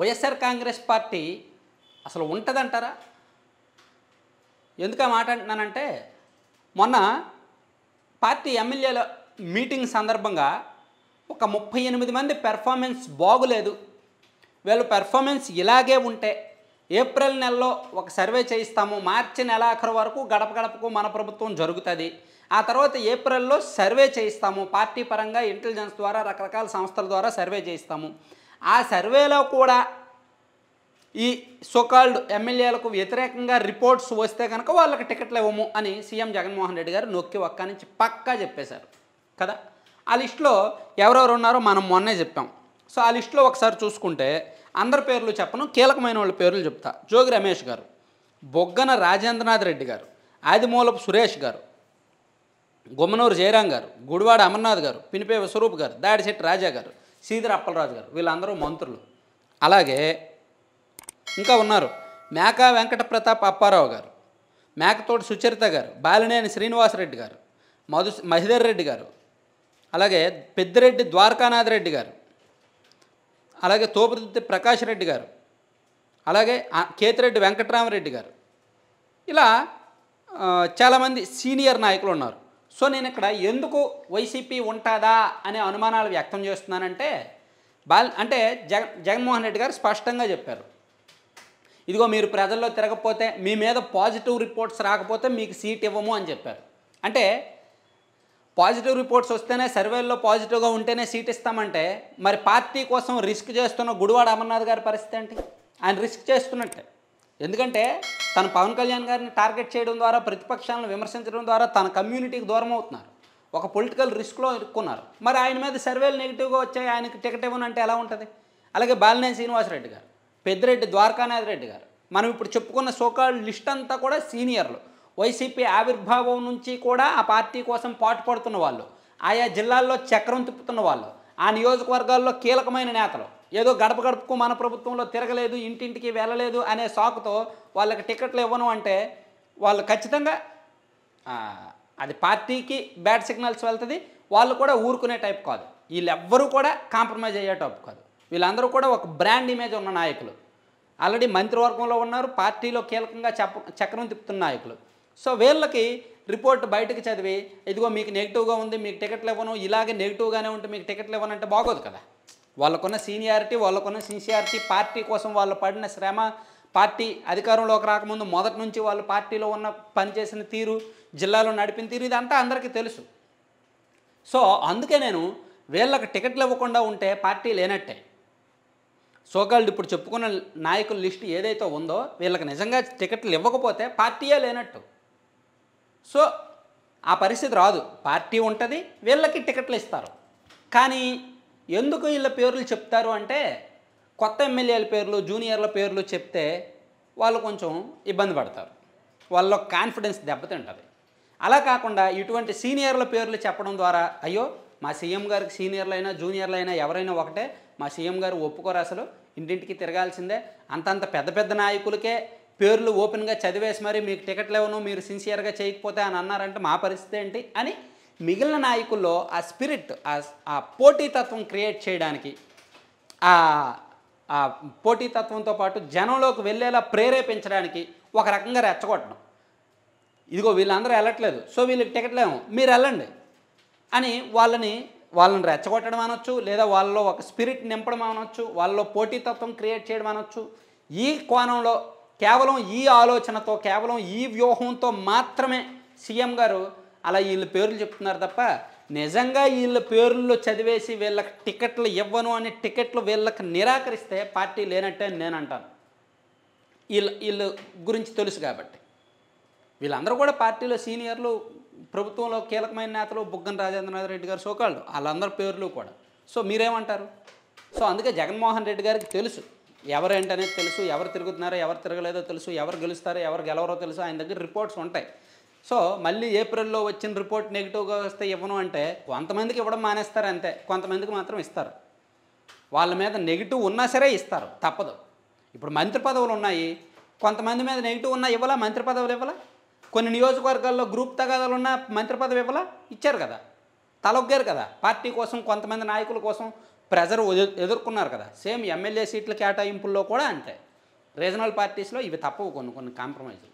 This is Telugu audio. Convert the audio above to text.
వైఎస్ఆర్ కాంగ్రెస్ పార్టీ అసలు ఉంటుందంటారా ఎందుక మాట అంటున్నానంటే మొన్న పార్టీ ఎమ్మెల్యేల మీటింగ్ సందర్భంగా ఒక ముప్పై ఎనిమిది మంది పెర్ఫార్మెన్స్ బాగులేదు వీళ్ళు పెర్ఫార్మెన్స్ ఇలాగే ఉంటే ఏప్రిల్ నెలలో ఒక సర్వే చేయిస్తాము మార్చి నెలాఖరు వరకు గడప గడపకు మన ప్రభుత్వం జరుగుతుంది ఆ తర్వాత ఏప్రిల్లో సర్వే చేయిస్తాము పార్టీ పరంగా ఇంటెలిజెన్స్ ద్వారా రకరకాల సంస్థల ద్వారా సర్వే చేయిస్తాము ఆ సర్వేలో కూడా ఈ సోకాల్డ్ ఎమ్మెల్యేలకు వ్యతిరేకంగా రిపోర్ట్స్ వస్తే కనుక వాళ్ళకి టికెట్లు ఇవ్వము అని సీఎం జగన్మోహన్ రెడ్డి గారు నొక్కి ఒక్క నుంచి పక్కా చెప్పేశారు కదా ఆ లిస్టులో ఎవరెవరు ఉన్నారో మనం మొన్నే చెప్పాం సో ఆ లిస్టులో ఒకసారి చూసుకుంటే అందరి పేర్లు చెప్పను కీలకమైన వాళ్ళ పేర్లు చెప్తా జోగి రమేష్ గారు బొగ్గన రాజేంద్రనాథ్ రెడ్డి గారు ఆదిమూలపు సురేష్ గారు గుమ్మనూరు జయరాం గారు గుడివాడ అమర్నాథ్ గారు పినిపే విశ్వరూప్ గారు దాడిశెట్టి రాజా గారు శ్రీధర్ అప్పలరాజు గారు వీళ్ళందరూ మంత్రులు అలాగే ఇంకా ఉన్నారు మేకా వెంకట ప్రతాప్ అప్పారావు గారు మేకతోటి సుచరిత గారు బాలినేని శ్రీనివాసరెడ్డి గారు మధు మహిధర్ రెడ్డి గారు అలాగే పెద్దిరెడ్డి ద్వారకానాథ్ రెడ్డి గారు అలాగే తోపుదుర్తి ప్రకాష్ రెడ్డి గారు అలాగే కేతిరెడ్డి వెంకటరామరెడ్డి గారు ఇలా చాలామంది సీనియర్ నాయకులు ఉన్నారు సో నేను ఇక్కడ ఎందుకు వైసీపీ ఉంటుందా అనే అనుమానాలు వ్యక్తం చేస్తున్నానంటే బాల్ అంటే జగన్ జగన్మోహన్ రెడ్డి గారు స్పష్టంగా చెప్పారు ఇదిగో మీరు ప్రజల్లో తిరగకపోతే మీ మీద పాజిటివ్ రిపోర్ట్స్ రాకపోతే మీకు సీట్ ఇవ్వము అని చెప్పారు అంటే పాజిటివ్ రిపోర్ట్స్ వస్తేనే సర్వేల్లో పాజిటివ్గా ఉంటేనే సీట్ ఇస్తామంటే మరి పార్టీ కోసం రిస్క్ చేస్తున్న గుడివాడ అమర్నాథ్ గారి పరిస్థితి ఏంటి ఆయన రిస్క్ చేస్తున్నట్టే ఎందుకంటే తను పవన్ కళ్యాణ్ గారిని టార్గెట్ చేయడం ద్వారా ప్రతిపక్షాలను విమర్శించడం ద్వారా తన కమ్యూనిటీకి దూరం అవుతున్నారు ఒక పొలిటికల్ రిస్క్లో ఇరుక్కున్నారు మరి ఆయన మీద సర్వేలు నెగిటివ్గా వచ్చాయి ఆయనకు టికెట్ ఇవ్వనంటే ఎలా ఉంటుంది అలాగే బాలినేని శ్రీనివాసరెడ్డి గారు పెద్దిరెడ్డి ద్వారకానాథ్ రెడ్డి గారు మనం ఇప్పుడు చెప్పుకున్న సోకాల్ లిస్ట్ అంతా కూడా సీనియర్లు వైసీపీ ఆవిర్భావం నుంచి కూడా ఆ పార్టీ కోసం పాటు పడుతున్న వాళ్ళు ఆయా జిల్లాల్లో చక్రం తిప్పుతున్న వాళ్ళు ఆ నియోజకవర్గాల్లో కీలకమైన నేతలు ఏదో గడప గడపకు మన ప్రభుత్వంలో తిరగలేదు ఇంటింటికి వెళ్ళలేదు అనే సాకుతో వాళ్ళకి టికెట్లు ఇవ్వను అంటే వాళ్ళు ఖచ్చితంగా అది పార్టీకి బ్యాడ్ సిగ్నల్స్ వెళ్తుంది వాళ్ళు కూడా ఊరుకునే టైప్ కాదు వీళ్ళెవ్వరూ కూడా కాంప్రమైజ్ అయ్యే టైప్ కాదు వీళ్ళందరూ కూడా ఒక బ్రాండ్ ఇమేజ్ ఉన్న నాయకులు ఆల్రెడీ మంత్రివర్గంలో ఉన్నారు పార్టీలో కీలకంగా చెప్ప చక్రం తిప్పుతున్న నాయకులు సో వీళ్ళకి రిపోర్ట్ బయటకు చదివి ఇదిగో మీకు నెగిటివ్గా ఉంది మీకు టికెట్లు ఇవ్వను ఇలాగే నెగిటివ్గానే ఉంటే మీకు టికెట్లు ఇవ్వనంటే బాగోదు కదా వాళ్ళకున్న సీనియారిటీ వాళ్ళకున్న సిన్సియారిటీ పార్టీ కోసం వాళ్ళు పడిన శ్రమ పార్టీ అధికారంలోకి రాకముందు మొదటి నుంచి వాళ్ళు పార్టీలో ఉన్న పనిచేసిన తీరు జిల్లాలో నడిపిన తీరు ఇదంతా అందరికీ తెలుసు సో అందుకే నేను వీళ్ళకి టికెట్లు ఇవ్వకుండా ఉంటే పార్టీ లేనట్టే సోకాల్డ్ ఇప్పుడు చెప్పుకున్న నాయకుల లిస్టు ఏదైతే ఉందో వీళ్ళకి నిజంగా టికెట్లు ఇవ్వకపోతే పార్టీయే లేనట్టు సో ఆ పరిస్థితి రాదు పార్టీ ఉంటుంది వీళ్ళకి టికెట్లు ఇస్తారు కానీ ఎందుకు వీళ్ళ పేర్లు చెప్తారు అంటే కొత్త ఎమ్మెల్యేల పేర్లు జూనియర్ల పేర్లు చెప్తే వాళ్ళు కొంచెం ఇబ్బంది పడతారు వాళ్ళ కాన్ఫిడెన్స్ దెబ్బతింటుంది అలా కాకుండా ఇటువంటి సీనియర్ల పేర్లు చెప్పడం ద్వారా అయ్యో మా సీఎం గారికి సీనియర్లైనా జూనియర్లైనా ఎవరైనా ఒకటే మా సీఎం గారు ఒప్పుకోరు అసలు ఇంటింటికి తిరగాల్సిందే అంతంత పెద్ద పెద్ద నాయకులకే పేర్లు ఓపెన్గా చదివేసి మరి మీకు టికెట్లు ఇవ్వను మీరు సిన్సియర్గా చేయకపోతే అని అన్నారంటే మా పరిస్థితి ఏంటి అని మిగిలిన నాయకుల్లో ఆ స్పిరిట్ ఆ పోటీతత్వం క్రియేట్ చేయడానికి ఆ ఆ పోటీతత్వంతో పాటు జనంలోకి వెళ్ళేలా ప్రేరేపించడానికి ఒక రకంగా రెచ్చగొట్టడం ఇదిగో వీళ్ళందరూ వెళ్ళట్లేదు సో వీళ్ళకి టికెట్లేము మీరు వెళ్ళండి అని వాళ్ళని వాళ్ళని రెచ్చగొట్టడం అనొచ్చు లేదా వాళ్ళలో ఒక స్పిరిట్ నింపడం అనొచ్చు వాళ్ళలో పోటీతత్వం క్రియేట్ చేయడం అనొచ్చు ఈ కోణంలో కేవలం ఈ ఆలోచనతో కేవలం ఈ వ్యూహంతో మాత్రమే సీఎం గారు అలా వీళ్ళ పేర్లు చెప్తున్నారు తప్ప నిజంగా వీళ్ళ పేర్లు చదివేసి వీళ్ళకి టికెట్లు ఇవ్వను అనే టికెట్లు వీళ్ళకి నిరాకరిస్తే పార్టీ లేనట్టే నేను అంటాను వీళ్ళ వీళ్ళ గురించి తెలుసు కాబట్టి వీళ్ళందరూ కూడా పార్టీలో సీనియర్లు ప్రభుత్వంలో కీలకమైన నేతలు బుగ్గన రాజేంద్రనాథ్ రెడ్డి గారు సోకాళ్ళు వాళ్ళందరి పేర్లు కూడా సో మీరేమంటారు సో అందుకే జగన్మోహన్ రెడ్డి గారికి తెలుసు ఎవరేంటనేది తెలుసు ఎవరు తిరుగుతున్నారో ఎవరు తిరగలేదో తెలుసు ఎవరు గెలుస్తారో ఎవరు గెలవరో తెలుసు ఆయన దగ్గర రిపోర్ట్స్ ఉంటాయి సో మళ్ళీ ఏప్రిల్లో వచ్చిన రిపోర్ట్ నెగిటివ్గా వస్తే ఇవ్వను అంటే కొంతమందికి ఇవ్వడం మానేస్తారు అంతే కొంతమందికి మాత్రం ఇస్తారు వాళ్ళ మీద నెగిటివ్ ఉన్నా సరే ఇస్తారు తప్పదు ఇప్పుడు మంత్రి పదవులు ఉన్నాయి కొంతమంది మీద నెగిటివ్ ఉన్నా ఇవ్వాలా మంత్రి పదవులు ఇవ్వాలా కొన్ని నియోజకవర్గాల్లో గ్రూప్ తగాదాలు ఉన్న మంత్రి పదవి ఇవ్వాలా ఇచ్చారు కదా తలొగ్గారు కదా పార్టీ కోసం కొంతమంది నాయకుల కోసం ప్రెజర్ ఎదుర్కొన్నారు కదా సేమ్ ఎమ్మెల్యే సీట్ల కేటాయింపుల్లో కూడా అంతే రీజనల్ పార్టీస్లో ఇవి తప్పవు కొన్ని కొన్ని కాంప్రమైజ్లు